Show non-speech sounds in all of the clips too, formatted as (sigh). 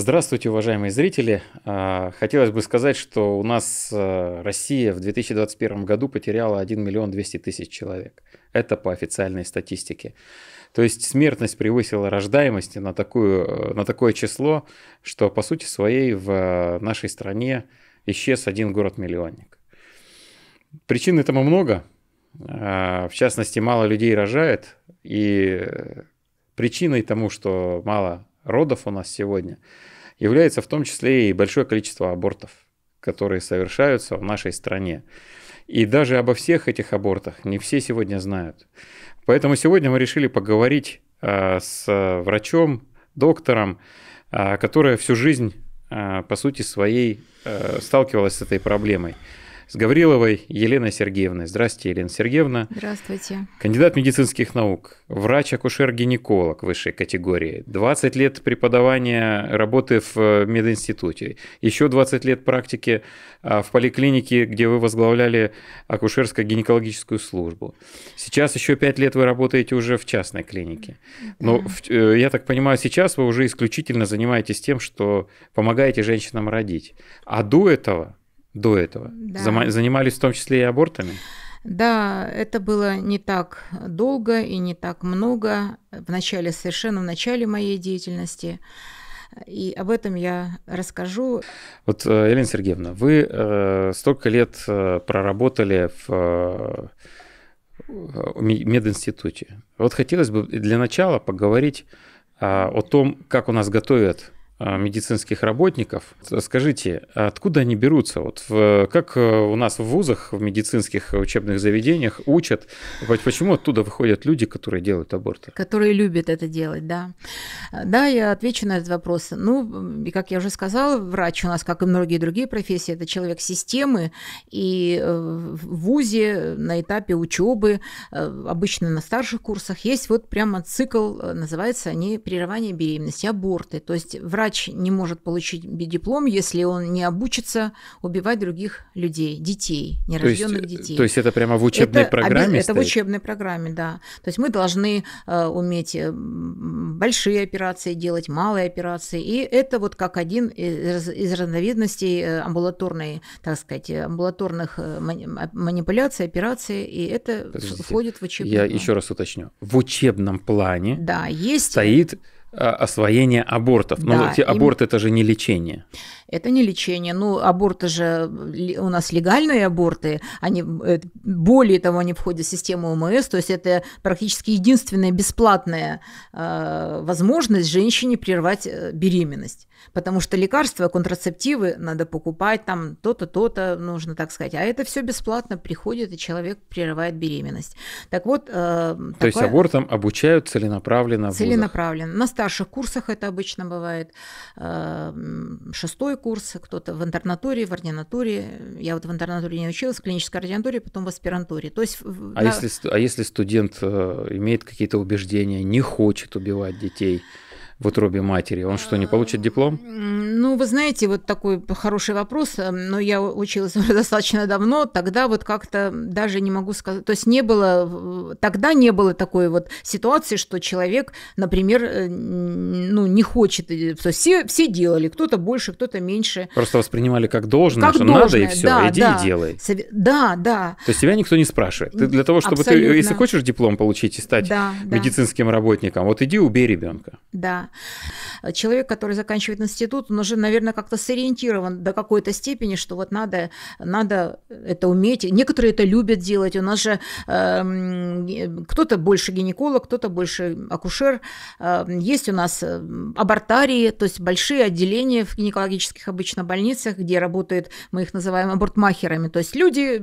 Здравствуйте, уважаемые зрители. А, хотелось бы сказать, что у нас а, Россия в 2021 году потеряла 1 миллион 200 тысяч человек. Это по официальной статистике. То есть смертность превысила рождаемость на, такую, а, на такое число, что по сути своей в нашей стране исчез один город-миллионник. Причин этому много. В частности, мало людей рожает. И э, причиной тому, что мало родов у нас сегодня – является в том числе и большое количество абортов, которые совершаются в нашей стране. И даже обо всех этих абортах не все сегодня знают. Поэтому сегодня мы решили поговорить а, с врачом, доктором, а, которая всю жизнь, а, по сути своей, э, сталкивалась с этой проблемой с Гавриловой Еленой Сергеевной. Здравствуйте, Елена Сергеевна. Здравствуйте. Кандидат медицинских наук, врач-акушер-гинеколог высшей категории, 20 лет преподавания работы в э, мединституте, еще 20 лет практики а, в поликлинике, где вы возглавляли акушерско-гинекологическую службу. Сейчас еще 5 лет вы работаете уже в частной клинике. Но, да. Э, я так понимаю, сейчас вы уже исключительно занимаетесь тем, что помогаете женщинам родить. А до этого до этого. Да. Занимались в том числе и абортами? Да, это было не так долго и не так много в начале, совершенно в начале моей деятельности. И об этом я расскажу. Вот, э, Елена Сергеевна, вы э, столько лет э, проработали в э, мединституте. Вот хотелось бы для начала поговорить э, о том, как у нас готовят Э, медицинских работников. Скажите, откуда они берутся? Вот в, как э, у нас в вузах, в медицинских учебных заведениях учат? Почему оттуда выходят люди, которые делают аборты? Которые любят это делать, да. Да, я отвечу на этот вопрос. Ну, и как я уже сказала, врач у нас, как и многие другие профессии, это человек системы, и э, в вузе на этапе учебы, обычно на старших курсах, есть вот прямо цикл, называется они прерывание беременности, аборты. То есть врач врач не может получить диплом, если он не обучится убивать других людей, детей, нерожденных то есть, э, детей. То есть это прямо в учебной это, программе? Это стоит? в учебной программе, да. То есть мы должны э, уметь э, большие операции делать, малые операции. И это вот как один из, из разновидностей э, амбулаторной, так сказать, амбулаторных а, манипуляций, операций. И это Подождите, входит в учебную. Я еще раз уточню. В учебном плане да, есть... стоит а, освоение абортов. Но ну, да, аборт им... это же не лечение. Это не лечение. Ну, аборты же у нас легальные аборты. Они, э, более того, они входят в систему ОМС. То есть это практически единственная бесплатная э, возможность женщине прервать э, беременность. Потому что лекарства, контрацептивы надо покупать, там то-то, то-то, нужно так сказать. А это все бесплатно приходит, и человек прерывает беременность. Так вот... Э, то такое... есть абортам обучают целенаправленно? Целенаправленно. На старших курсах это обычно бывает. Э, шестой курс, кто-то в интернатуре, в ординатуре. Я вот в интернатуре не училась, в клинической ординатуре, потом в аспирантуре. То есть... А, да... если, а если студент э, имеет какие-то убеждения, не хочет убивать детей? в утробе матери, он что, не получит диплом? Ну, вы знаете, вот такой хороший вопрос, э, но я училась (laughs) достаточно давно, тогда вот как-то даже не могу сказать, то есть не было, тогда не было такой вот ситуации, что человек, например, э, ну, не хочет, э, то есть все, все делали, кто-то больше, кто-то меньше. Просто воспринимали как должное, как что должное, надо и все, да, иди да. и делай. Да, да. То есть тебя никто не спрашивает. Ты для того, чтобы Абсолютно. ты, если хочешь диплом получить и стать да, медицинским да. работником, вот иди убей ребенка. Да человек, который заканчивает институт, он уже, наверное, как-то сориентирован до какой-то степени, что вот надо, надо это уметь. Некоторые это любят делать. У нас же э, кто-то больше гинеколог, кто-то больше акушер. Э, есть у нас эм, абортарии, то есть большие отделения в гинекологических обычно больницах, где работают, мы их называем абортмахерами, то есть люди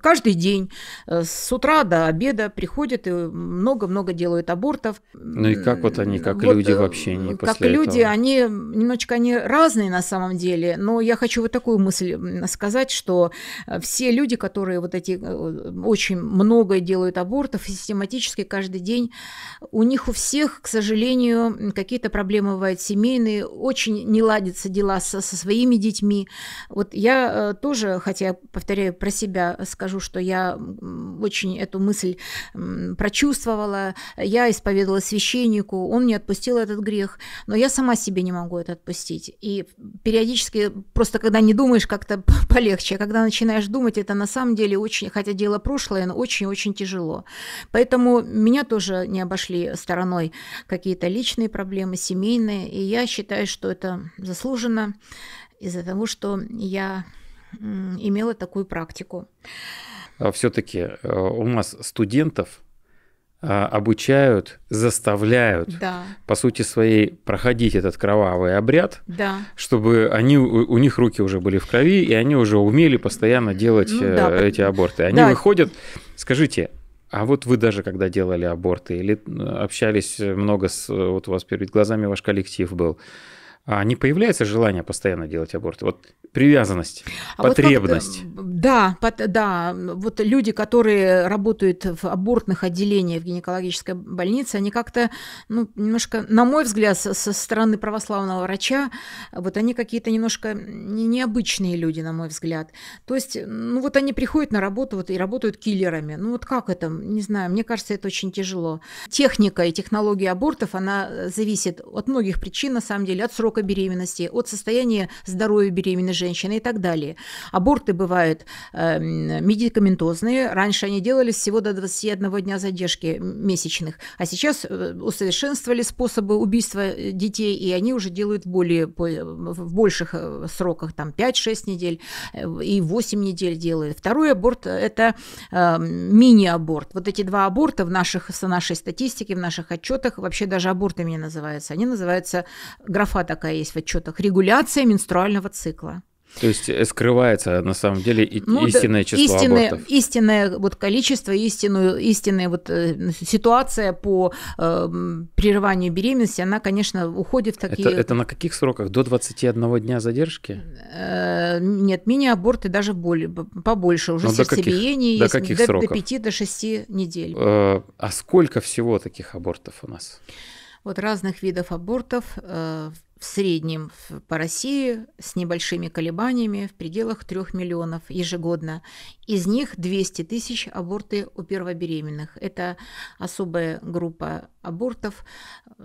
каждый день э, с утра до обеда приходят и много-много делают абортов. Ну и как вот они, как вот, люди Э, в общении как после люди, они немножечко они разные на самом деле, но я хочу вот такую мысль сказать, что э, все люди, которые вот эти э, очень много делают абортов систематически каждый день, у них у всех, к сожалению, какие-то проблемы бывают семейные, очень не ладятся дела со, со своими детьми. Вот я тоже, хотя повторяю про себя, скажу, что я очень эту мысль прочувствовала, я исповедовала священнику, он не отпустил отпустила этот грех, но я сама себе не могу это отпустить. И периодически, просто когда не думаешь, как-то (laughs) полегче, а когда начинаешь думать, это на самом деле очень, хотя дело прошлое, но очень-очень тяжело. Поэтому меня тоже не обошли стороной какие-то личные проблемы, семейные, и я считаю, что это заслуженно из-за того, что я имела такую практику. А Все-таки э, у нас студентов а, обучают, заставляют, да. по сути своей, проходить этот кровавый обряд, да. чтобы они, у, них руки уже были в крови, и они уже умели постоянно делать ну, э, да, эти аборты. Они да. выходят, скажите, а вот вы даже когда делали аборты или общались много с, э, вот у вас перед глазами ваш коллектив был, а не появляется желание постоянно делать аборт? Вот привязанность, а потребность. Вот э, да, под, да, вот люди, которые работают в абортных отделениях в гинекологической больнице, они как-то, ну, немножко, на мой взгляд, со стороны православного врача, вот они какие-то немножко необычные люди, на мой взгляд. То есть, ну, вот они приходят на работу вот, и работают киллерами. Ну, вот как это? Не знаю, мне кажется, это очень тяжело. Техника и технология абортов, она зависит от многих причин, на самом деле, от срока срока беременности, от состояния здоровья беременной женщины и так далее. Аборты бывают э, медикаментозные. Раньше они делались всего до 21 дня задержки месячных, а сейчас э, усовершенствовали способы убийства э, детей, и они уже делают более, э, в больших сроках, там 5-6 недель и 8 недель делают. Второй аборт – это э, мини-аборт. Вот эти два аборта в наших, в нашей статистике, в наших отчетах, вообще даже абортами не называются, они называются графа так такая есть в отчетах, регуляция менструального цикла. То есть э, скрывается на самом деле ну, истинное число истинное, абортов. Истинное вот количество, истинную, истинная вот э, ситуация по э, прерыванию беременности, она, конечно, уходит в такие... Это, это на каких сроках? До 21 дня задержки? Э, нет, мини-аборты даже более, побольше. Уже ну, сердцебиение есть до, каких до, сроков? до 5 до 6 недель. Э, а сколько всего таких абортов у нас? Вот разных видов абортов э, в среднем по России с небольшими колебаниями в пределах 3 миллионов ежегодно. Из них 200 тысяч аборты у первобеременных. Это особая группа абортов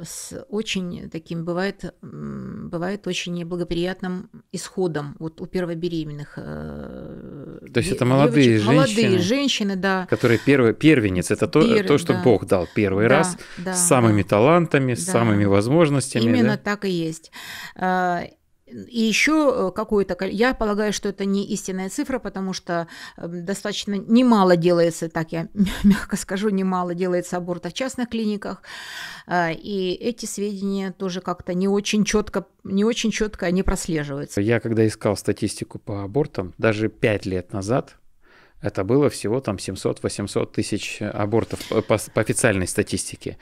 с очень таким, бывает, бывает очень неблагоприятным исходом вот у первобеременных. Э, то есть это молодые девочек, женщины? Молодые женщины, да. Которые первые, первенец, это то, Пер, то что да. Бог дал первый да, раз, да, с самыми да, талантами, да. самыми возможностями. Именно да? так и есть есть. А, и еще э, какое-то, я полагаю, что это не истинная цифра, потому что эм, достаточно немало делается, так я (laughs) мягко скажу, немало делается абортов в частных клиниках, а, и эти сведения тоже как-то не очень четко, не очень четко они прослеживаются. Я когда искал статистику по абортам, даже пять лет назад это было всего там 700-800 тысяч абортов по, по официальной статистике.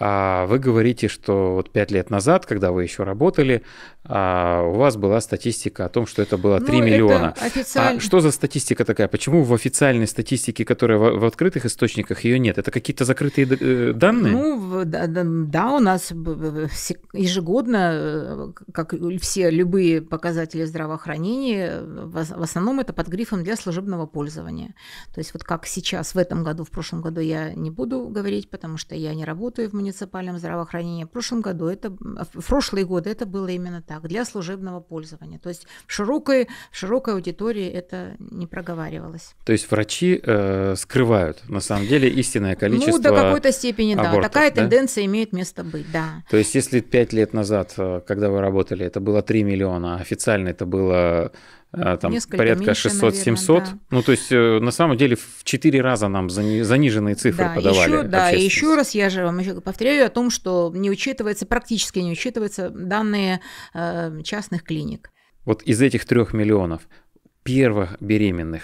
А вы говорите, что вот пять лет назад, когда вы еще работали, а, у вас была статистика о том, что это было 3 ну, миллиона. Официально... А что за статистика такая? Почему в официальной статистике, которая в открытых источниках, ее нет? Это какие-то закрытые э, данные? Ну, да, у нас ежегодно, э, как все любые показатели здравоохранения, в основном это под грифом для служебного пользования. То есть вот как сейчас в этом году, в прошлом году я не буду говорить, потому что я не работаю в муниципальном здравоохранением В прошлом году это, в прошлые годы это было именно так, для служебного пользования. То есть в широкой, в широкой аудитории это не проговаривалось. То есть врачи э, скрывают на самом деле истинное количество Ну, до какой-то степени, абортов, да. Такая да? тенденция имеет место быть, да. То есть если пять лет назад, э, когда вы работали, это было 3 миллиона, а официально это было Э, там Несколько порядка 600-700. Да. Ну, то есть, э, на самом деле, в 4 раза нам заниженные цифры да, подавали. Еще, да, и еще раз я же вам еще повторяю о том, что не учитывается, практически не учитываются данные э, частных клиник. Вот из этих трех миллионов первых беременных,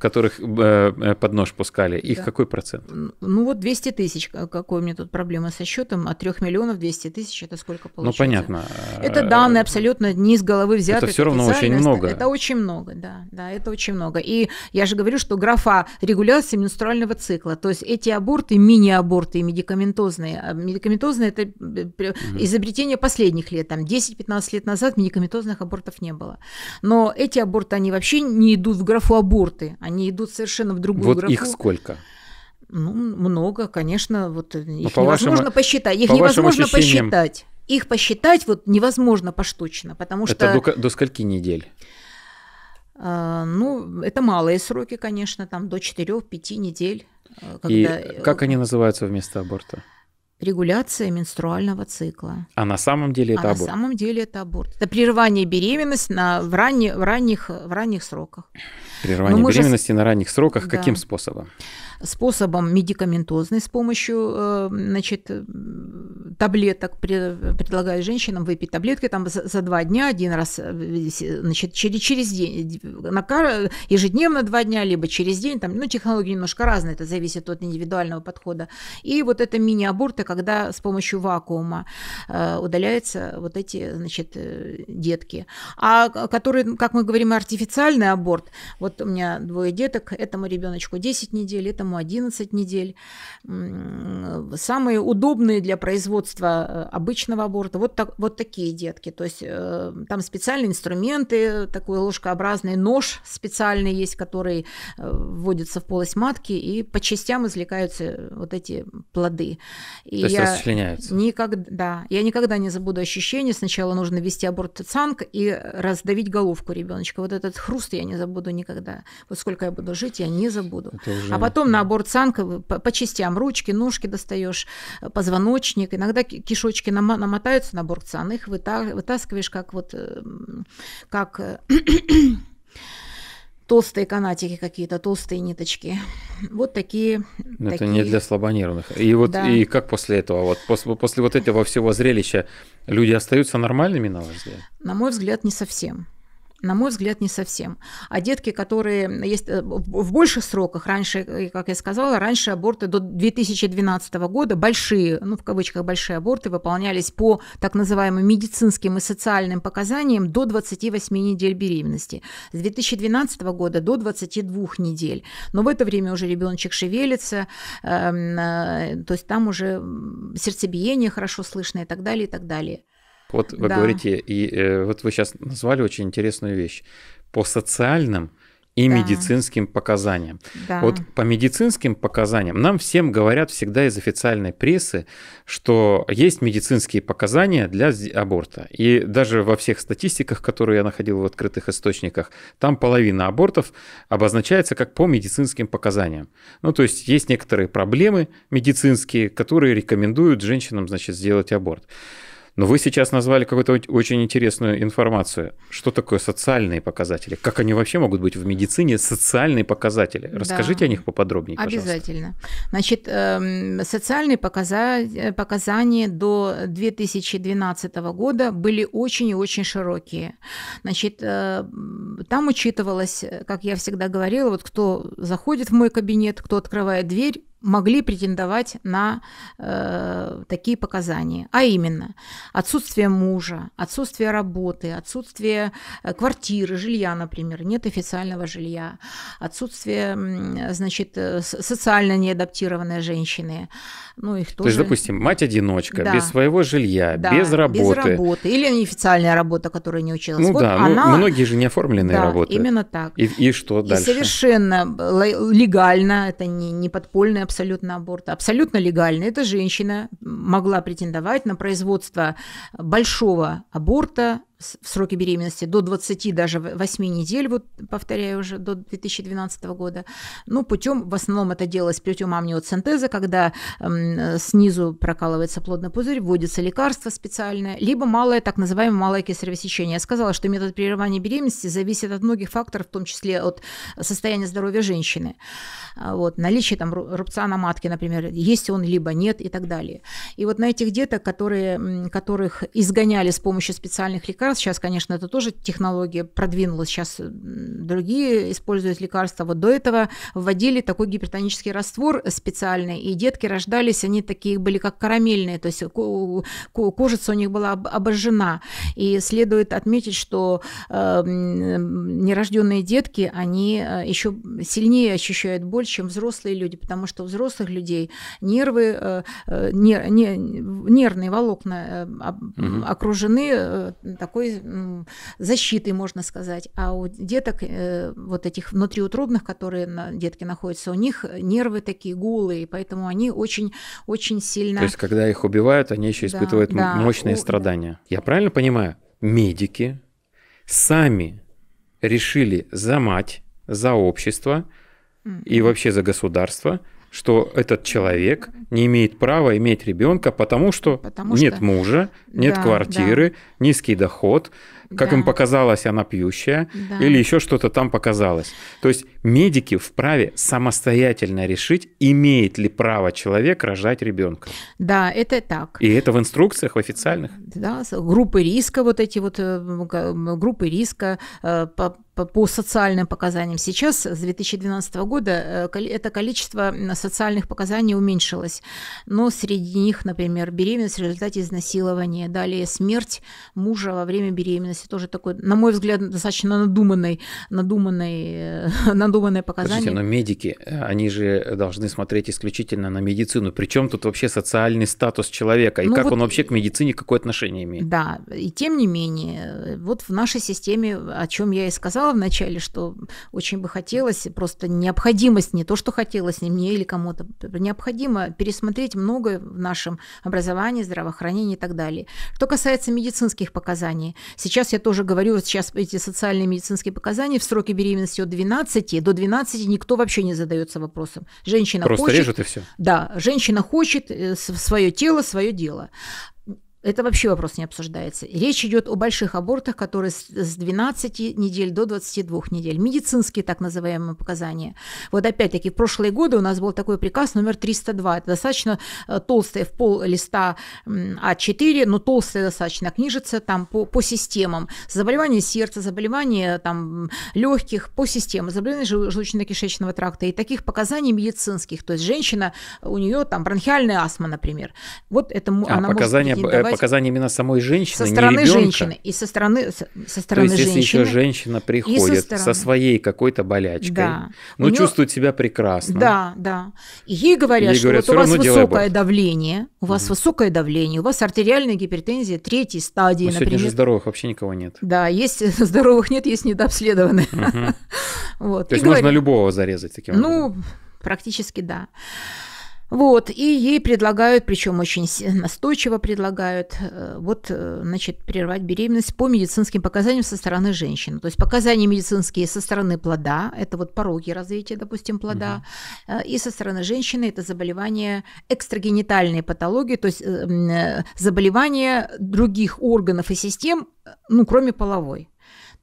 которых э, под нож пускали, их да. какой процент? Ну вот 200 тысяч. А какой у меня тут проблема со счетом? От 3 миллионов 200 тысяч это сколько ну, получается? Ну понятно. Это э, данные абсолютно не из головы взяты. Это все равно очень много. Это очень много, да, да, это очень много. И я же говорю, что графа регуляции менструального цикла, то есть эти аборты, мини-аборты и медикаментозные. А медикаментозные это угу. изобретение последних лет, там 10-15 лет назад медикаментозных абортов не было. Но эти аборты, они вообще не идут в графу аборты, они идут совершенно в другую вот графу. Вот их сколько? Ну, много, конечно, вот ну, их по невозможно вашему, посчитать. Их по невозможно посчитать. Их посчитать вот невозможно поштучно, потому это что... Это до, до скольки недель? А, ну, это малые сроки, конечно, там до 4-5 недель. А, когда... И э, как они называются вместо аборта? регуляция менструального цикла. А на самом деле это а аборт? на самом деле это аборт. Это прерывание беременности на, в, ранне, в, ранних, в ранних сроках. Прерывание беременности же... на ранних сроках да. каким способом? Способом медикаментозный, с помощью э, значит, таблеток, предлагаю женщинам выпить таблетки там за, за два дня, один раз, э, э, значит, через, через день, на, ежедневно два дня, либо через день, там, ну, технологии немножко разные, это зависит от индивидуального подхода. И вот это мини-аборты, когда с помощью вакуума э, удаляются вот эти, значит, детки. А которые, как мы говорим, артифициальный аборт, вот у меня двое деток, этому ребеночку 10 недель, этому 11 недель. Самые удобные для производства производства э, обычного аборта. Вот, так, вот такие детки. То есть э, там специальные инструменты, такой ложкообразный нож специальный есть, который э, вводится в полость матки, и по частям извлекаются вот эти плоды. И То есть расчленяются? Никогда, Я никогда не забуду ощущение. Сначала нужно вести аборт цанг и раздавить головку ребеночка. Вот этот хруст я не забуду никогда. Вот сколько я буду жить, я не забуду. Уже... А потом на аборт цанг по, по частям ручки, ножки достаешь, позвоночник. Иногда когда кишочки намотаются на буркцан, их вытаскиваешь как вот, эм, как э, (clears throat) толстые канатики какие-то, толстые ниточки. Вот такие. Это такие. не для слабонервных. И вот да. и как после этого, вот после, после вот этого всего зрелища люди остаются нормальными, на ваш взгляд? На мой взгляд, не совсем. На мой взгляд, не совсем. А детки, которые есть э, в больших сроках, раньше, э, как я сказала, раньше аборты до 2012 года, большие, ну в кавычках большие аборты, выполнялись по так называемым медицинским и социальным показаниям до 28 недель беременности. С 2012 года до 22 недель. Но в это время уже ребеночек шевелится, э, э, то есть там уже сердцебиение хорошо слышно и так далее, и так далее. Вот вы да. говорите, и э, вот вы сейчас назвали очень интересную вещь. По социальным и да. медицинским показаниям. Да. Вот по медицинским показаниям нам всем говорят всегда из официальной прессы, что есть медицинские показания для аборта. И даже во всех статистиках, которые я находил в открытых источниках, там половина абортов обозначается как по медицинским показаниям. Ну, то есть есть некоторые проблемы медицинские, которые рекомендуют женщинам, значит, сделать аборт. Но вы сейчас назвали какую-то очень интересную информацию. Что такое социальные показатели? Как они вообще могут быть в медицине социальные показатели? Расскажите да. о них поподробнее, пожалуйста. Обязательно. Значит, эм, социальные показа... Э, показания до 2012 года были очень и очень широкие. Значит, э, там учитывалось, как я всегда говорила, вот кто заходит в мой кабинет, кто открывает дверь, могли претендовать на э, такие показания, а именно отсутствие мужа, отсутствие работы, отсутствие э, квартиры, жилья, например, нет официального жилья, отсутствие, значит, э, социально неадаптированной женщины, ну их тоже. То есть, допустим, мать одиночка, да. без своего жилья, да, без работы, без работы или неофициальная работа, которая не училась. Ну вот да, ну, она... ну, многие же не оформленные да, работы. Именно так. И, и что и Совершенно э, легально, это не не подпольная абсолютно аборт абсолютно легально. Эта женщина могла претендовать на производство большого аборта в сроке беременности до 20, даже 8 недель, вот повторяю уже, до 2012 года. Ну, путем, в основном это делалось путем амниоцентеза, когда э, снизу прокалывается плодный пузырь, вводится лекарство специальное, либо малое, так называемое малое кесарево сечение. Я сказала, что метод прерывания беременности зависит от многих факторов, в том числе от состояния здоровья женщины. А, вот, наличие там рубца на матке, например, есть он либо нет и так далее. И вот на этих деток, которые, которых изгоняли с помощью специальных лекарств, лекарств. Сейчас, конечно, это тоже технология продвинулась. Сейчас э, другие используют лекарства. Вот до этого вводили такой гипертонический раствор специальный, и детки рождались, они такие были как карамельные, то есть кожица у них была обожжена. И следует отметить, что эм, нерожденные детки, они э, еще сильнее ощущают боль, чем взрослые люди, потому что у взрослых людей нервы, э, нер, нервные волокна окружены такой такой защиты, можно сказать. А у деток э, вот этих внутриутробных, которые на, детки находятся, у них нервы такие голые, поэтому они очень, очень сильно... То есть, когда их убивают, они еще испытывают да, мощные да, страдания. Я правильно понимаю? Медики сами решили за мать, за общество и вообще за государство – что этот человек не имеет права иметь ребенка, потому что потому нет что... мужа, нет да, квартиры, да. низкий доход, как да. им показалось, она пьющая, да. или еще что-то там показалось. То есть медики вправе самостоятельно решить, имеет ли право человек рожать ребенка. Да, это так. И это в инструкциях, в официальных. Да, группы риска, вот эти вот э, группы риска э, по, по социальным показаниям. Сейчас, с 2012 года, э, это количество социальных показаний уменьшилось. Но среди них, например, беременность в результате изнасилования, далее смерть мужа во время беременности беременности, тоже такой, на мой взгляд, достаточно надуманный, надуманный, э, (laughs) надуманное показание. Подождите, но медики, э, они же должны смотреть исключительно на медицину. Причем тут вообще социальный статус человека и ну как вот, он вообще к медицине какое отношение имеет? Да, и тем не менее, вот в нашей системе, о чем я и сказала вначале, что очень бы хотелось, просто необходимость, не то, что хотелось, не мне или кому-то, необходимо пересмотреть многое в нашем образовании, здравоохранении и так далее. Что касается медицинских показаний, сейчас сейчас я тоже говорю, вот сейчас эти социальные медицинские показания в сроке беременности от 12 до 12 никто вообще не задается вопросом. Женщина Просто хочет, режет и все. Да, женщина хочет э, свое тело, свое дело это вообще вопрос не обсуждается. Речь идет о больших абортах, которые с 12 недель до 22 недель. Медицинские так называемые показания. Вот опять-таки, в прошлые годы у нас был такой приказ номер 302. Это достаточно э, толстая в пол листа А4, но толстая достаточно книжица там по, по системам. Заболевания сердца, заболевания там, легких по системам, заболевания желудочно-кишечного тракта. И таких показаний медицинских. То есть женщина, у нее там бронхиальная астма, например. Вот это а, она показания, может показания именно самой женщины, со не ребенка. женщины и со стороны со стороны То есть, женщины, если еще женщина приходит со, со своей какой-то болячкой, да. но ну, нее... чувствует себя прекрасно. Да, да. И ей говорят, ей говорят что вот у вас высокое давление, у вас mm. высокое давление, у вас артериальная гипертензия третьей стадии, ну, например. же здоровых вообще никого нет. Да, есть (laughs) здоровых нет, есть недообследованные. Угу. (laughs) вот. То и есть говорят... можно любого зарезать таким ну, образом? Ну, практически да. Вот, и ей предлагают, причем очень настойчиво предлагают, э, вот, э, значит, прервать беременность по медицинским показаниям со стороны женщины. То есть показания медицинские со стороны плода, это вот пороги развития, допустим, плода, угу. и со стороны женщины это заболевания экстрагенитальные патологии, то есть заболевания других органов и систем, ну, кроме половой.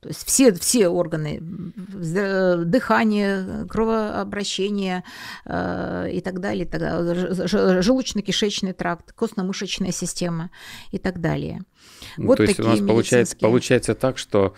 То есть все, все органы э, дыхание, кровообращение э, и так далее, так далее желудочно-кишечный тракт, костно-мышечная система и так далее. Ну, вот То есть у нас получается, получается так, что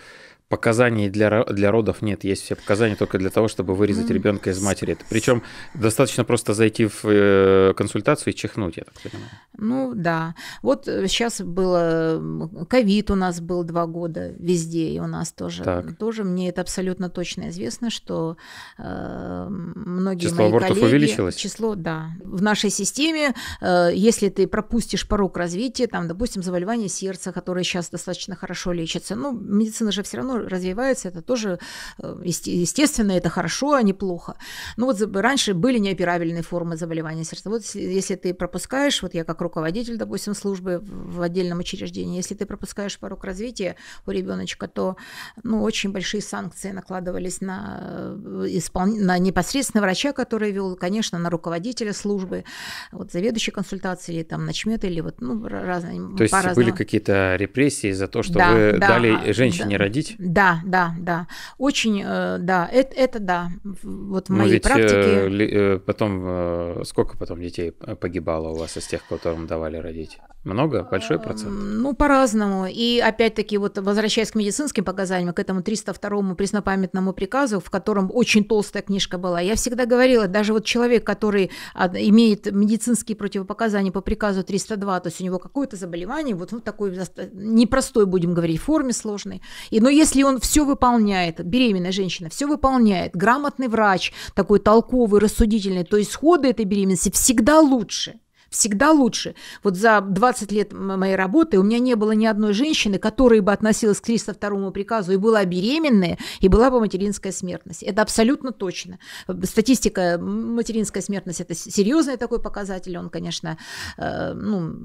показаний для, для родов нет, есть все показания только для того, чтобы вырезать ребенка из матери. причем достаточно просто зайти в э, консультацию и чихнуть, я так понимаю. Ну да. Вот сейчас э, было, э, ковид у нас был два года везде, и у нас тоже. Так. Тоже мне это абсолютно точно известно, что э, многие Число мои абортов коллеги, увеличилось? Число, да. В нашей системе, э, если ты пропустишь порог развития, там, допустим, заболевание сердца, которое сейчас достаточно хорошо лечится, ну, медицина же все равно ну, развивается, это тоже э, естественно, это хорошо, а не плохо. Ну вот раньше были неоперабельные формы заболевания сердца. Вот если ты пропускаешь, вот я как руководитель, допустим, службы в отдельном учреждении, если ты пропускаешь порог развития у ребеночка, то ну, очень большие санкции накладывались на, э, испол... на непосредственно врача, который вел, конечно, на руководителя службы, вот заведующий консультацией, или там начмет, или вот ну, разные. То есть были какие-то репрессии за то, что да, вы да, дали а, женщине да, родить? Да, да, да. Очень, э, да, это, это да. Вот в Но моей ведь, э, практике. Э, потом, сколько потом детей погибало у вас из тех, которым давали родить? Много? Э, Большой процент? Ну, по-разному. И опять-таки, вот возвращаясь к медицинским показаниям, к этому 302-му преснопамятному приказу, в котором очень толстая книжка была, я всегда говорила, даже вот человек, который а, имеет медицинские противопоказания по приказу 302, то есть у него какое-то заболевание, вот ну, такой непростой, будем говорить, форме сложной. И, но если он все выполняет, беременная женщина все выполняет, грамотный врач, такой толковый, рассудительный, то исходы этой беременности всегда лучше – Всегда лучше. Вот за 20 лет моей работы у меня не было ни одной женщины, которая бы относилась к 302 приказу и была беременная, и была бы материнская смертность. Это абсолютно точно. Статистика материнская смертность – это серьезный такой показатель. Он, конечно, э, ну,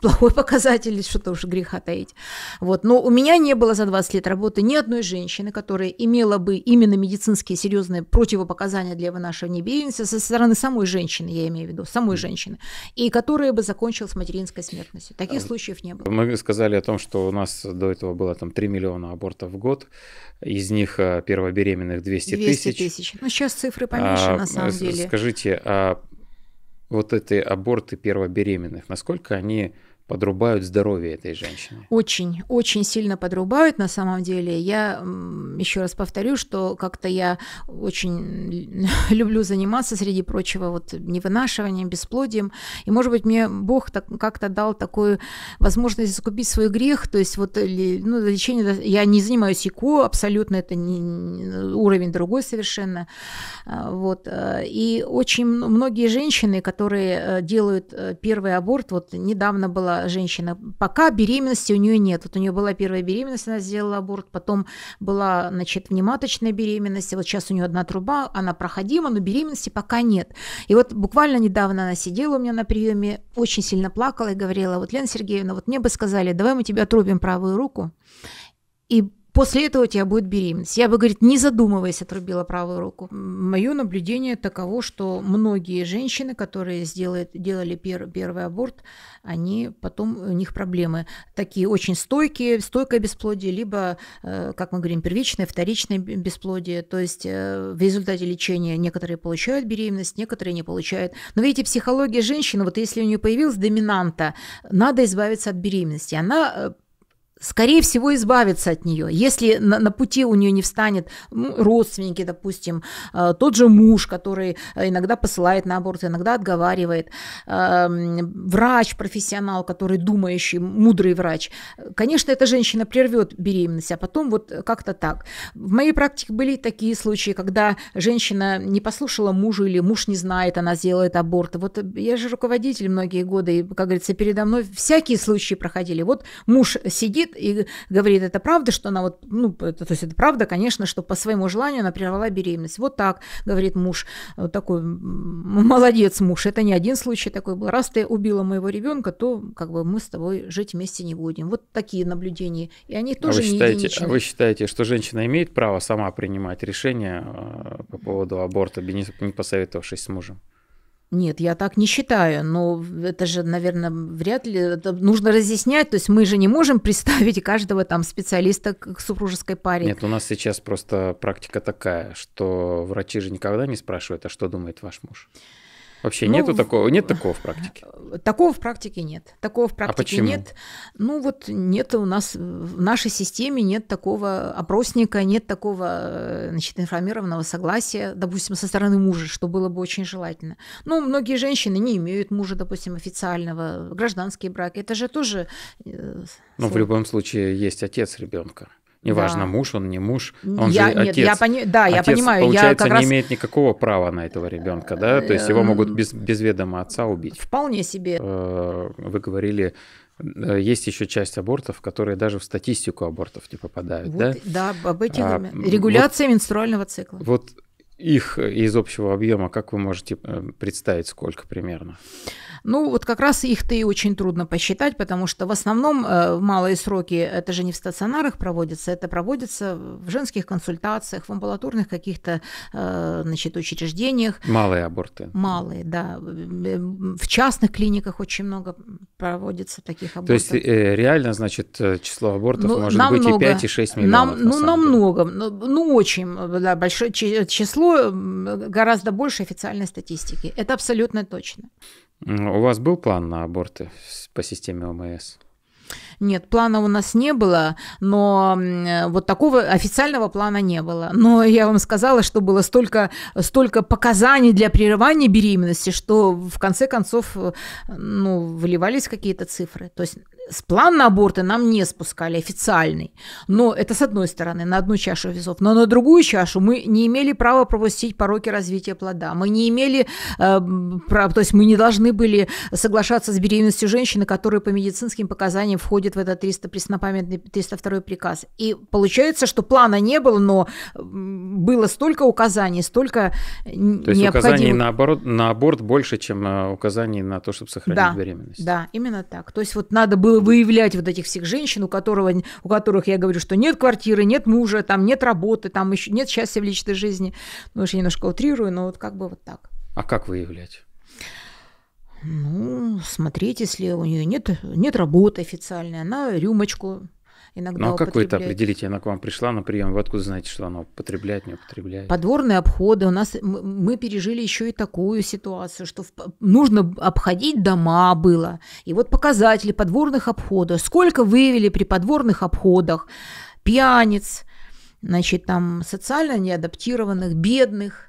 плохой (laughs) показатель, что-то уж греха таить. Вот. Но у меня не было за 20 лет работы ни одной женщины, которая имела бы именно медицинские серьезные противопоказания для вынашивания беременности со стороны самой женщины, я имею в виду, самой женщины и которая бы с материнской смертностью. Таких э, случаев не было. Мы сказали о том, что у нас до этого было там 3 миллиона абортов в год, из них э, первобеременных 200, 200 тысяч. тысяч. Ну, сейчас цифры а, поменьше, а, на э, самом деле. Скажите, а вот эти аборты первобеременных, насколько они подрубают здоровье этой женщины. Очень, очень сильно подрубают на самом деле. Я еще раз повторю, что как-то я очень (laughs) люблю заниматься, среди прочего, вот невынашиванием, бесплодием. И, может быть, мне Бог так, как-то дал такую возможность искупить свой грех. То есть вот ну, лечение... Я не занимаюсь эко абсолютно это не, уровень другой совершенно. А, вот. Э, и очень многие женщины, которые э, делают э, первый аборт, вот недавно была женщина. Пока беременности у нее нет. Вот у нее была первая беременность, она сделала аборт, потом была, значит, внематочная беременность, вот сейчас у нее одна труба, она проходима, но беременности пока нет. И вот буквально недавно она сидела у меня на приеме, очень сильно плакала и говорила, вот, Лена Сергеевна, вот мне бы сказали, давай мы тебя отрубим правую руку, и после этого у тебя будет беременность. Я бы, говорит, не задумываясь, отрубила правую руку. Мое наблюдение таково, что многие женщины, которые сделают, делали пер, первый аборт, они потом, у них проблемы. Такие очень стойкие, стойкое бесплодие, либо, э, как мы говорим, первичное, вторичное бесплодие. То есть э, в результате лечения некоторые получают беременность, некоторые не получают. Но видите, психология женщины, вот если у нее появилась доминанта, надо избавиться от беременности. Она э, скорее всего, избавиться от нее. Если на, на пути у нее не встанет родственники, допустим, э, тот же муж, который э, иногда посылает на аборт, иногда отговаривает, эм, врач, профессионал, который думающий, мудрый врач, конечно, эта женщина прервет беременность, а потом вот как-то так. В моей практике были такие случаи, когда женщина не послушала мужа или муж не знает, она сделает аборт. Вот я же руководитель многие годы, и, как говорится, передо мной всякие случаи проходили. Вот муж сидит, сидит и говорит, это правда, что она вот, ну, это, то есть это правда, конечно, что по своему желанию она прервала беременность. Вот так, говорит муж, вот такой молодец муж. Это не один случай такой был. Раз ты убила моего ребенка, то как бы мы с тобой жить вместе не будем. Вот такие наблюдения. И они тоже а вы не считаете, А вы считаете, что женщина имеет право сама принимать решение э, по поводу аборта, не посоветовавшись с мужем? Нет, я так не считаю, но это же, наверное, вряд ли это нужно разъяснять. То есть мы же не можем (laughs) представить каждого там специалиста к супружеской паре. Нет, у нас сейчас просто практика такая, что врачи же никогда не спрашивают, а что думает ваш муж. Вообще ну, нету такого, нет такого в практике. Э, такого в практике нет. Такого в а практике а почему? нет. Ну вот нет у нас в нашей системе нет такого опросника, нет такого э, значит, информированного согласия, допустим, со стороны мужа, что было бы очень желательно. Ну, многие женщины не имеют мужа, допустим, официального, гражданский брак, Это же тоже. Э, ну, в любом случае, есть отец ребенка. Неважно, да. муж он, не муж, он я, же нет, отец. Я пони... Да, отец, я понимаю. Получается, я как не раз... имеет никакого права на этого ребенка, да? То есть его могут эм, без, без ведома отца убить. Вполне себе. Э, вы говорили, э, есть еще часть абортов, которые даже в статистику абортов не попадают, вот, да? Да, об этих а, регуляция вот, менструального цикла. Вот их из общего объема, как вы можете э, представить, сколько примерно? Ну, вот как раз их-то и очень трудно посчитать, потому что в основном э, в малые сроки это же не в стационарах проводится, это проводится в женских консультациях, в амбулаторных каких-то э, значит, учреждениях. Малые аборты. Малые, да. В частных клиниках очень много проводится таких абортов. То есть реально, значит, число абортов ну, может быть много. и 5, и 6 миллионов? Нам, ну, намного. Ну, ну, очень да, большое число гораздо больше официальной статистики. Это абсолютно точно. У вас был план на аборты по системе ОМС? Нет, плана у нас не было, но вот такого официального плана не было. Но я вам сказала, что было столько, столько показаний для прерывания беременности, что в конце концов э, ну, выливались какие-то цифры. То есть с план на аборты нам не спускали официальный. Но это с одной стороны, на одну чашу весов. Но на другую чашу мы не имели права пропустить пороки развития плода. Мы не имели, э, прав, то есть мы не должны были соглашаться с беременностью женщины, которая по медицинским показаниям входит в этот 300, преснопамятный 302 приказ. И получается, что плана не было, но было столько указаний, столько То есть указаний на аборт, на аборт больше, чем э, указаний на то, чтобы сохранить да, беременность. Да, именно так. То есть вот надо было выявлять вот этих всех женщин, у, которого, у которых я говорю, что нет квартиры, нет мужа, там нет работы, там еще нет счастья в личной жизни. Ну, я немножко утрирую, но вот как бы вот так. А как выявлять? Ну, смотреть, если у нее нет, нет работы официальной, она рюмочку иногда Ну а как вы это определите? Она к вам пришла на прием, вы откуда знаете, что она употребляет, не употребляет? Подворные обходы. У нас мы пережили еще и такую ситуацию, что нужно обходить дома было. И вот показатели подворных обходов. Сколько выявили при подворных обходах пьяниц, значит, там социально неадаптированных, бедных,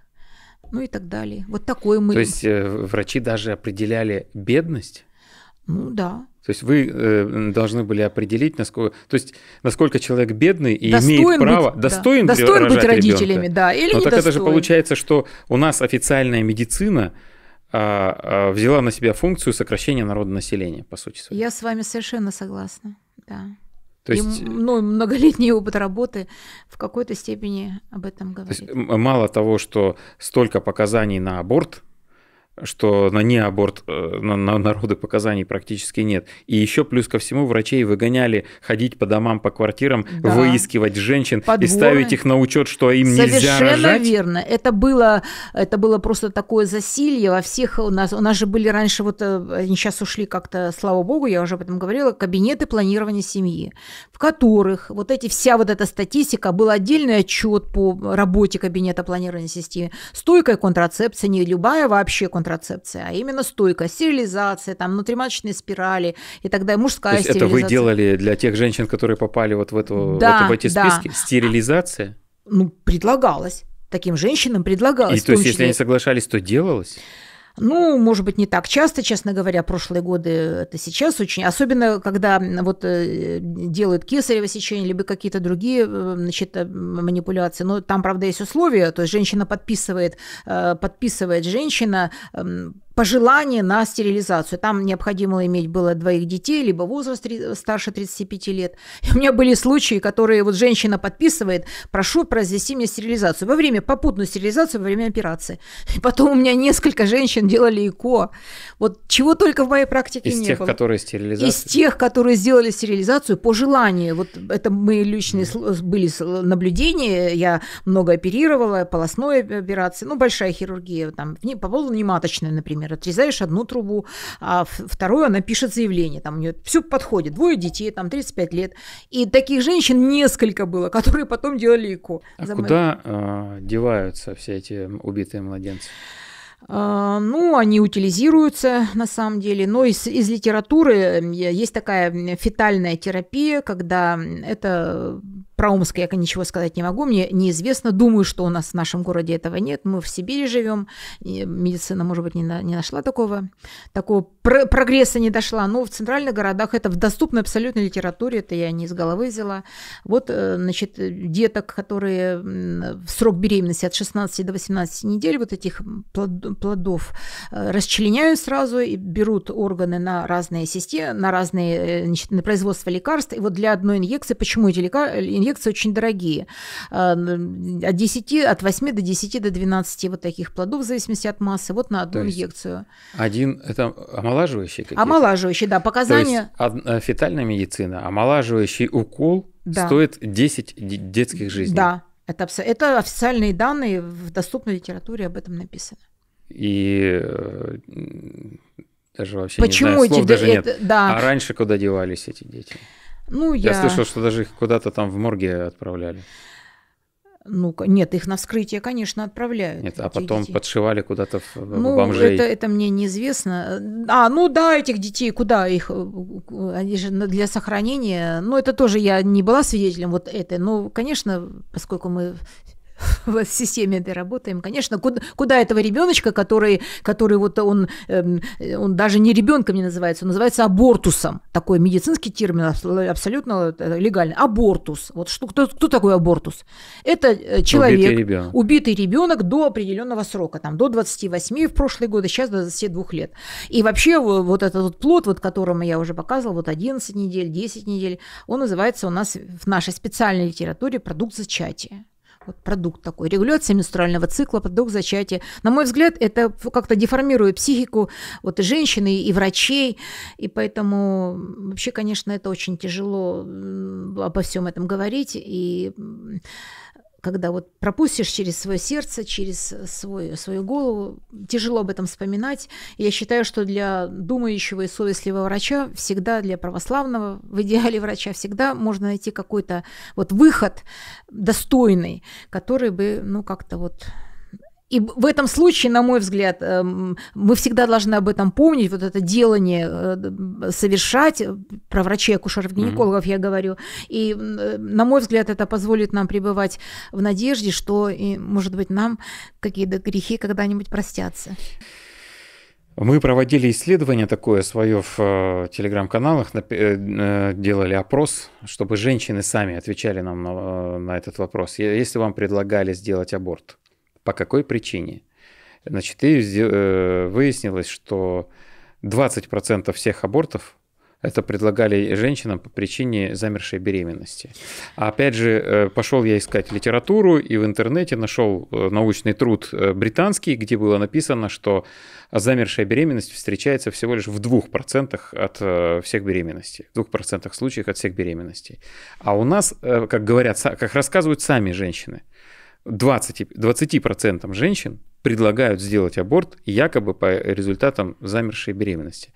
ну и так далее. Вот такой мы. То есть э, врачи даже определяли бедность? Ну да. То есть вы э, должны были определить, насколько, то есть, насколько человек бедный и достоин имеет право, достоин, да. достоин быть родителями, ребенка. да, или Но не так достоин. это же получается, что у нас официальная медицина а, а, взяла на себя функцию сокращения народонаселения, по сути своей. Я с вами совершенно согласна, да. То есть, ну, и, ну, многолетний опыт работы в какой-то степени об этом говорит. То есть, мало того, что столько показаний на аборт – что на неаборт э, на, на народы показаний практически нет. И еще плюс ко всему врачей выгоняли ходить по домам, по квартирам, да. выискивать женщин Подборы. и ставить их на учет, что им Совершенно нельзя рожать. Совершенно верно. Это было, это было просто такое засилье во всех у нас. У нас же были раньше, вот э, они сейчас ушли как-то, слава богу, я уже об этом говорила, кабинеты планирования семьи, в которых вот эти вся вот эта статистика, был отдельный отчет по работе кабинета планирования системы, стойкая контрацепция, не любая вообще контрацепция, контрацепция, а именно стойка, стерилизация, там, внутриматочные спирали и так далее, мужская То есть стерилизация. это вы делали для тех женщин, которые попали вот в, эту, да, в, эти списки? Стерилизация? Ну, предлагалось. Таким женщинам предлагалось. И то есть, если они соглашались, то делалось? Ну, может быть, не так часто, честно говоря, прошлые годы это сейчас очень. Особенно, когда вот э, делают кесарево сечение, либо какие-то другие э, значит, э, манипуляции. Но там, правда, есть условия. То есть женщина подписывает, подписывает женщина пожелание на стерилизацию. Там необходимо иметь было двоих детей, либо возраст старше 35 лет. И у меня были случаи, которые вот женщина подписывает, прошу произвести мне стерилизацию. Во время, попутную стерилизацию во время операции. И потом у меня несколько женщин делали ЭКО. Вот чего только в моей практике Из не тех, было. которые стерилизацию? Из тех, которые сделали стерилизацию по желанию. Вот это мои личные были наблюдения, я много оперировала, полостной операции, ну, большая хирургия, там, не по поводу нематочной, например, например, отрезаешь одну трубу, а вторую она пишет заявление, там у нее все подходит, двое детей, там 35 лет. И таких женщин несколько было, (laughs) которые потом делали ИКО. А За куда э, деваются все эти убитые младенцы? А, ну, они утилизируются на самом деле, но из, из литературы есть такая фетальная терапия, когда это про Омск я ничего сказать не могу, мне неизвестно. Думаю, что у нас в нашем городе этого нет. Мы в Сибири живем. Медицина, может быть, не, на, не нашла такого, такого пр- прогресса не дошла. Но в центральных городах это в доступной абсолютной литературе, это я не из головы взяла. Вот, э, значит, деток, которые в срок беременности от 16 до 18 недель, вот этих плодов, э, расчленяют сразу и берут органы на разные системы, на разные, э, значит, на производство лекарств. И вот для одной инъекции, почему эти лекарства инъекции очень дорогие. А, от, 10, от 8 до 10 до 12 вот таких плодов, в зависимости от массы, вот на одну инъекцию Один, это омолаживающий какие-то? Омолаживающие, да, показания. То есть, э, фетальная медицина, омолаживающий укол да. стоит 10 детских жизней. Да, это, это официальные данные, в доступной литературе об этом написано. И э, даже вообще Почему не знаю, слов эти, даже это, нет. Да. А раньше куда девались эти дети? Ну, я... я слышал, что даже их куда-то там в морге отправляли. Ну, нет, их на вскрытие, конечно, отправляют. Нет, а потом детей. подшивали куда-то в ну, бомжей. Это, это мне неизвестно. А, ну да, этих детей, куда их? Э, они же для сохранения. Ну, это тоже я не была свидетелем вот этой. Но, ну, конечно, поскольку мы (laughs) в системе, где работаем, конечно, куда, куда этого ребеночка, который, который вот он, эм, он даже не ребенком не называется, он называется абортусом. Такой медицинский термин абсолютно э, легальный. Абортус. Вот что, кто, кто такой абортус? Это э, человек, убитый ребенок. убитый ребенок до определенного срока, там, до 28 в прошлые годы, сейчас до 22 лет. И вообще вот этот вот плод, вот которому я уже показывала, вот 11 недель, 10 недель, он называется у нас в нашей специальной литературе продукт зачатия вот продукт такой. Регуляция менструального цикла, продукт зачатия. На мой взгляд, это как-то деформирует психику вот и женщины, и врачей. И поэтому вообще, конечно, это очень тяжело обо всем этом говорить. И когда вот пропустишь через свое сердце, через э, свой, свою голову, тяжело об этом вспоминать. Я считаю, что для думающего и совестливого врача всегда, для православного, в идеале врача всегда можно найти какой-то вот выход достойный, который бы, ну, как-то вот и в этом случае, на мой взгляд, эм, мы всегда должны об этом помнить, вот это делание э, совершать, э, про врачей, акушеров, гинекологов mm-hmm. я говорю. И, э, на мой взгляд, это позволит нам пребывать в надежде, что, и, может быть, нам какие-то грехи когда-нибудь простятся. Мы проводили исследование такое свое в телеграм-каналах, делали опрос, чтобы женщины сами отвечали нам на, на этот вопрос. Если вам предлагали сделать аборт, по какой причине? Значит, и э, выяснилось, что 20% всех абортов это предлагали женщинам по причине замершей беременности. А опять же, э, пошел я искать литературу и в интернете нашел э, научный труд британский, где было написано, что замершая беременность встречается всего лишь в 2% от всех беременностей, в 2% случаев от всех беременностей. А у нас, как говорят, как рассказывают сами женщины – 20, 20% женщин предлагают сделать аборт якобы по результатам замершей беременности.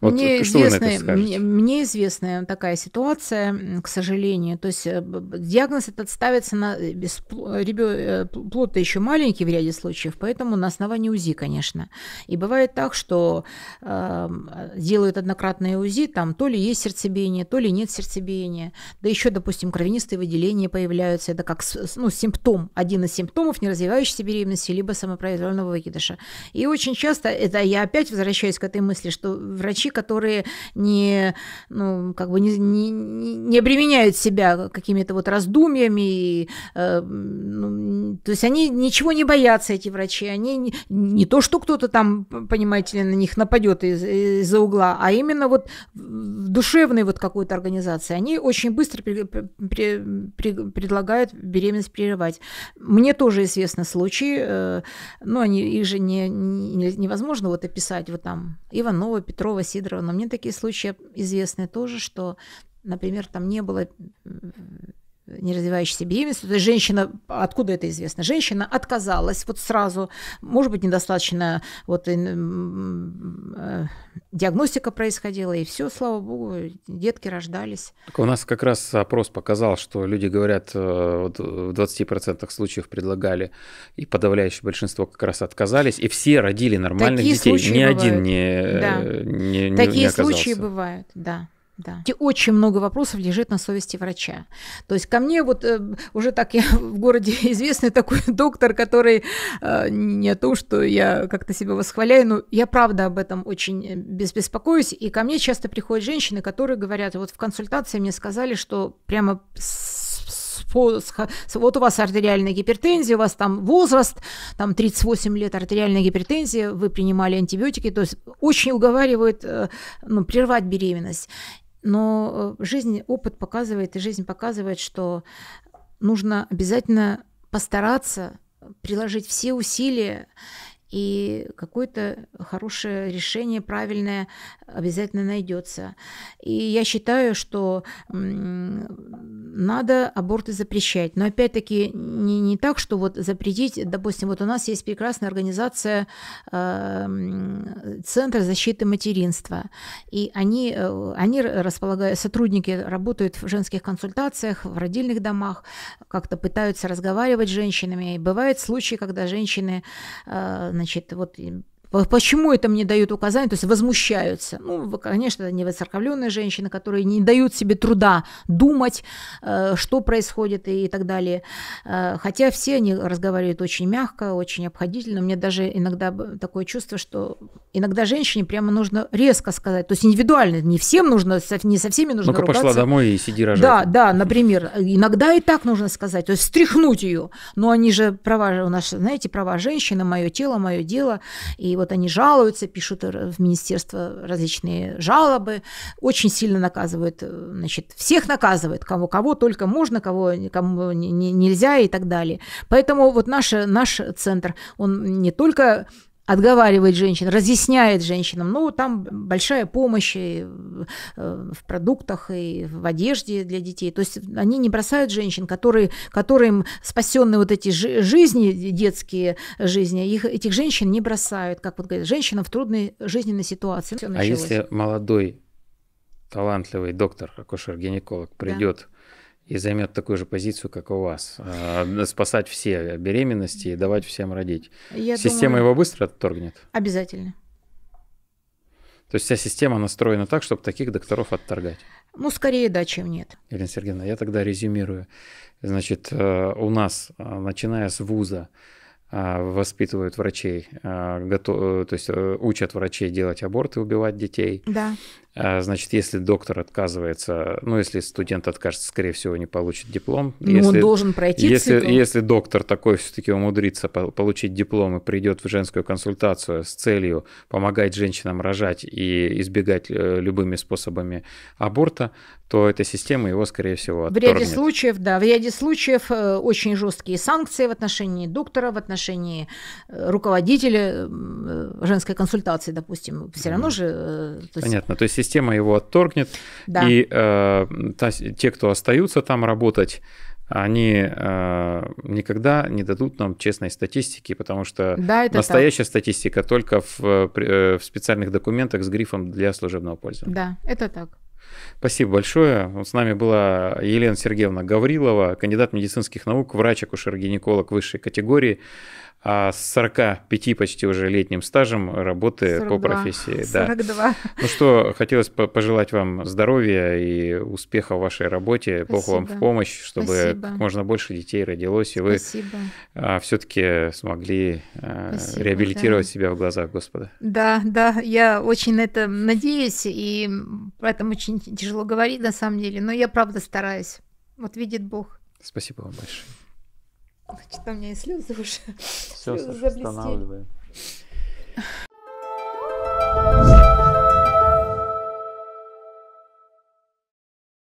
Вот мне, что вы на это скажете? Мне, мне известна такая ситуация, к сожалению. То есть э, диагноз этот ставится на... Э, э, ребё... Плод-то еще маленький в ряде случаев, поэтому на основании УЗИ, конечно. И бывает так, что э, делают однократное УЗИ, там то ли есть сердцебиение, то ли нет сердцебиения. Да еще, допустим, кровянистые выделения появляются. Это как ну, симптом, один из симптомов неразвивающейся беременности, либо самопроизвольного выкидыша. И очень часто, это я опять возвращаюсь к этой мысли, что врачи вещи, которые не, ну, как бы не, не, не обременяют себя какими-то вот раздумьями. И, э, ну, то есть они ничего не боятся, эти врачи. Они не, не то, что кто-то там, понимаете ли, на них нападет из, э, из-за угла, а именно вот душевной вот какой-то организации. Они очень быстро при, при, при, предлагают беременность прерывать. Мне тоже известны случаи, э, но ну, они, их же не, не, невозможно вот описать вот там Иванова, Петрова, Сидорова, но мне такие случаи известны тоже, что, например, там не было не развивающейся беременности. То есть женщина, откуда это известно? Женщина отказалась вот сразу, может быть, недостаточно вот, э, э, диагностика происходила, и все, слава богу, детки рождались. Так у нас как раз опрос показал, что люди говорят, э, вот в 20% случаев предлагали, и подавляющее большинство как раз отказались, и все родили нормальных Такие детей, ни бывают. один не, да. не, не Такие не случаи бывают, да. Да. И очень много вопросов лежит на совести врача. То есть ко мне вот э, уже так я (laughs) в городе известный такой (laughs) доктор, который э, не о том, что я как-то себя восхваляю, но я правда об этом очень э, беспокоюсь. И ко мне часто приходят женщины, которые говорят, вот в консультации мне сказали, что прямо вот у вас артериальная гипертензия, у вас там возраст, там 38 лет артериальная гипертензия, вы принимали антибиотики, то есть очень уговаривают э, ну, прервать беременность. Но э, жизнь, опыт показывает, и жизнь показывает, что нужно обязательно постараться приложить все усилия и какое-то хорошее решение, правильное обязательно найдется. И я считаю, что надо аборты запрещать. Но опять-таки не, не так, что вот запретить, допустим, вот у нас есть прекрасная организация э, Центр защиты материнства, и они, э, они располагают, сотрудники работают в женских консультациях, в родильных домах, как-то пытаются разговаривать с женщинами. И бывают случаи, когда женщины, э, значит, вот Почему это мне дают указания? То есть возмущаются. Ну, конечно, это невоцерковленные женщины, которые не дают себе труда думать, э, что происходит и так далее. Э, хотя все они разговаривают очень мягко, очень обходительно. У меня даже иногда такое чувство, что иногда женщине прямо нужно резко сказать. То есть индивидуально, не всем нужно, не со всеми нужно Ну-ка ругаться. пошла домой и сиди рожать. Да, да, например. Иногда и так нужно сказать, то есть встряхнуть ее. Но они же права, у нас, знаете, права женщины, мое тело, мое дело. И вот вот они жалуются, пишут в министерство различные жалобы, очень сильно наказывают, э, значит, всех наказывают, кого, кого только можно, кого кому не, нельзя и так далее. Поэтому вот наш, наш центр, он не только отговаривает женщин, разъясняет женщинам, ну, там большая помощь и э, в продуктах, и в одежде для детей. То есть они не бросают женщин, которые, которым спасенные вот эти жизни, детские жизни, их, этих женщин не бросают, как вот говорят, женщина в трудной жизненной ситуации. а если молодой талантливый доктор, акушер-гинеколог придет да и займет такую же позицию, как у вас. А, спасать все беременности и давать всем родить. Я Система думаю, его быстро отторгнет? Обязательно. То есть вся система настроена так, чтобы таких докторов отторгать? Ну, скорее да, чем нет. Елена Сергеевна, я тогда резюмирую. Значит, э, у нас, э, начиная с вуза, э, воспитывают врачей, готов, то есть учат врачей делать аборты, убивать детей. Да. А, значит, если доктор отказывается, ну, если студент откажется, скорее всего, не получит диплом. Ну, если, он должен пройти если, цикл. Если доктор такой все-таки умудрится получить диплом и придет в женскую консультацию с целью помогать женщинам рожать и избегать э, любыми способами аборта, то эта система его, скорее всего, отторгнет. В ряде случаев, да, в ряде случаев э, очень жесткие санкции в отношении доктора, в отношении э, руководителя женской консультации, допустим, все равно mm. же... То есть... Понятно, то есть система его отторгнет, да. и э, та, те, кто остаются там работать, они э, никогда не дадут нам честной статистики, потому что да, настоящая так. статистика только в, э, э, в специальных документах с грифом для служебного пользования. Да, это так. Спасибо большое. Вот с нами была Елена Сергеевна Гаврилова, кандидат медицинских наук, врач-акушер-гинеколог высшей категории а с 45 почти уже летним стажем работы 42, по профессии. 42. (laughs) Да. Ну что, хотелось пожелать вам здоровья и успеха в вашей работе. Спасибо. Бог вам в помощь, чтобы Спасибо. как можно больше детей родилось, и вы Спасибо. А, все-таки смогли э, Спасибо, реабилитировать да. себя в глазах Господа. Да, да, я очень на это надеюсь, и поэтому очень тяжело говорить на самом деле, но я правда стараюсь. Вот видит Бог. Спасибо вам большое. Что-то у меня и слезы уже. Все, слезы